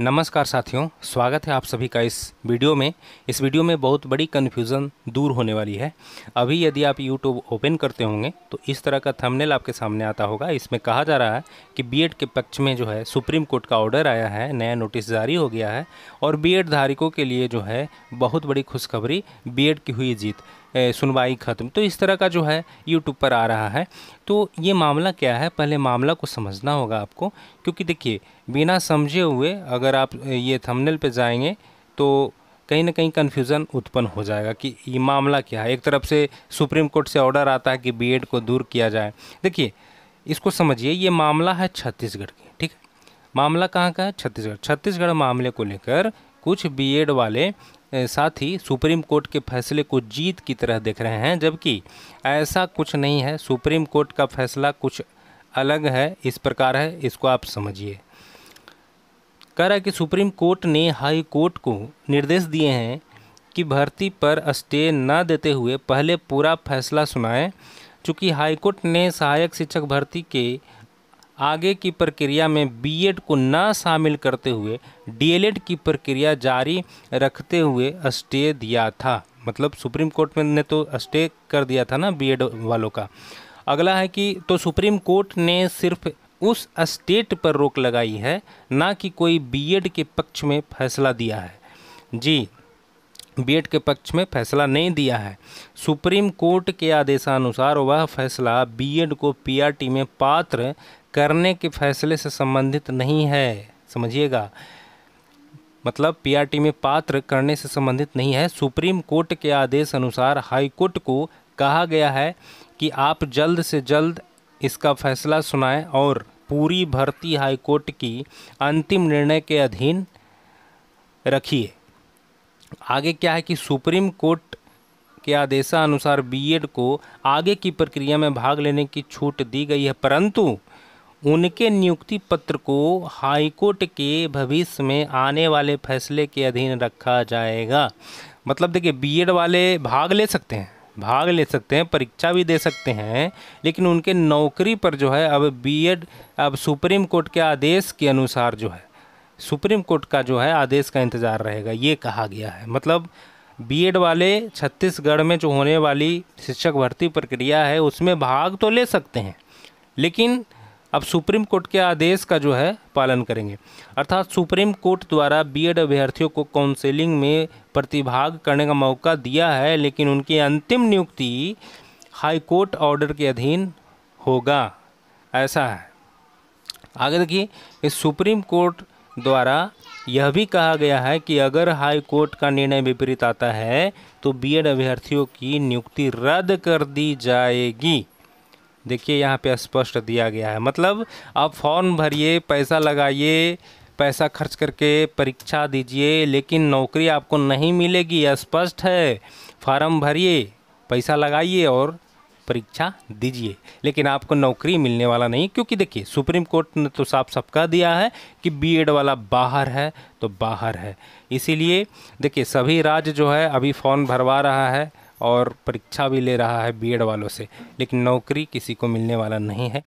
नमस्कार साथियों स्वागत है आप सभी का इस वीडियो में इस वीडियो में बहुत बड़ी कन्फ्यूज़न दूर होने वाली है अभी यदि आप यूट्यूब ओपन करते होंगे तो इस तरह का थंबनेल आपके सामने आता होगा इसमें कहा जा रहा है कि बीएड के पक्ष में जो है सुप्रीम कोर्ट का ऑर्डर आया है नया नोटिस जारी हो गया है और बी धारकों के लिए जो है बहुत बड़ी खुशखबरी बी की हुई जीत सुनवाई ख़त्म तो इस तरह का जो है यूट्यूब पर आ रहा है तो ये मामला क्या है पहले मामला को समझना होगा आपको क्योंकि देखिए बिना समझे हुए अगर आप ये थंबनेल पे जाएंगे तो कहीं ना कहीं कन्फ्यूज़न उत्पन्न हो जाएगा कि ये मामला क्या है एक तरफ से सुप्रीम कोर्ट से ऑर्डर आता है कि बी को दूर किया जाए देखिए इसको समझिए ये मामला है छत्तीसगढ़ की ठीक है मामला कहाँ का है छत्तीसगढ़ छत्तीसगढ़ मामले को लेकर कुछ बीएड वाले साथ ही सुप्रीम कोर्ट के फैसले को जीत की तरह देख रहे हैं जबकि ऐसा कुछ नहीं है सुप्रीम कोर्ट का फैसला कुछ अलग है इस प्रकार है इसको आप समझिए कह रहा है कि सुप्रीम कोर्ट ने हाई कोर्ट को निर्देश दिए हैं कि भर्ती पर स्टे न देते हुए पहले पूरा फैसला सुनाएं चूँकि हाईकोर्ट ने सहायक शिक्षक भर्ती के आगे की प्रक्रिया में बीएड को न शामिल करते हुए डीएलएड की प्रक्रिया जारी रखते हुए स्टे दिया था मतलब सुप्रीम कोर्ट में ने तो स्टे कर दिया था ना बीएड वालों का अगला है कि तो सुप्रीम कोर्ट ने सिर्फ उस स्टेट पर रोक लगाई है ना कि कोई बीएड के पक्ष में फैसला दिया है जी बीएड के पक्ष में फैसला नहीं दिया है सुप्रीम कोर्ट के आदेशानुसार वह फैसला बीएड को पीआरटी में पात्र करने के फैसले से संबंधित नहीं है समझिएगा मतलब पीआरटी में पात्र करने से संबंधित नहीं है सुप्रीम कोर्ट के आदेश अनुसार हाई कोर्ट को कहा गया है कि आप जल्द से जल्द इसका फैसला सुनाएं और पूरी भर्ती हाईकोर्ट की अंतिम निर्णय के अधीन रखिए आगे क्या है कि सुप्रीम कोर्ट के आदेशानुसार बीएड को आगे की प्रक्रिया में भाग लेने की छूट दी गई है परंतु उनके नियुक्ति पत्र को हाईकोर्ट के भविष्य में आने वाले फैसले के अधीन रखा जाएगा मतलब देखिए बीएड वाले भाग ले सकते हैं भाग ले सकते हैं परीक्षा भी दे सकते हैं लेकिन उनके नौकरी पर जो है अब बीएड अब सुप्रीम कोर्ट के आदेश के अनुसार जो है सुप्रीम कोर्ट का जो है आदेश का इंतज़ार रहेगा ये कहा गया है मतलब बीएड वाले छत्तीसगढ़ में जो होने वाली शिक्षक भर्ती प्रक्रिया है उसमें भाग तो ले सकते हैं लेकिन अब सुप्रीम कोर्ट के आदेश का जो है पालन करेंगे अर्थात सुप्रीम कोर्ट द्वारा बीएड अभ्यर्थियों को काउंसलिंग में प्रतिभाग करने का मौका दिया है लेकिन उनकी अंतिम नियुक्ति हाई कोर्ट ऑर्डर के अधीन होगा ऐसा है आगे देखिए सुप्रीम कोर्ट द्वारा यह भी कहा गया है कि अगर हाई कोर्ट का निर्णय विपरीत आता है तो बीएड अभ्यर्थियों की नियुक्ति रद्द कर दी जाएगी देखिए यहाँ पे स्पष्ट दिया गया है मतलब आप फॉर्म भरिए पैसा लगाइए पैसा खर्च करके परीक्षा दीजिए लेकिन नौकरी आपको नहीं मिलेगी स्पष्ट है फॉर्म भरिए पैसा लगाइए और परीक्षा दीजिए लेकिन आपको नौकरी मिलने वाला नहीं क्योंकि देखिए सुप्रीम कोर्ट ने तो साफ साफ कह दिया है कि बीएड वाला बाहर है तो बाहर है इसीलिए देखिए सभी राज्य जो है अभी फॉर्म भरवा रहा है और परीक्षा भी ले रहा है बी एड वालों से लेकिन नौकरी किसी को मिलने वाला नहीं है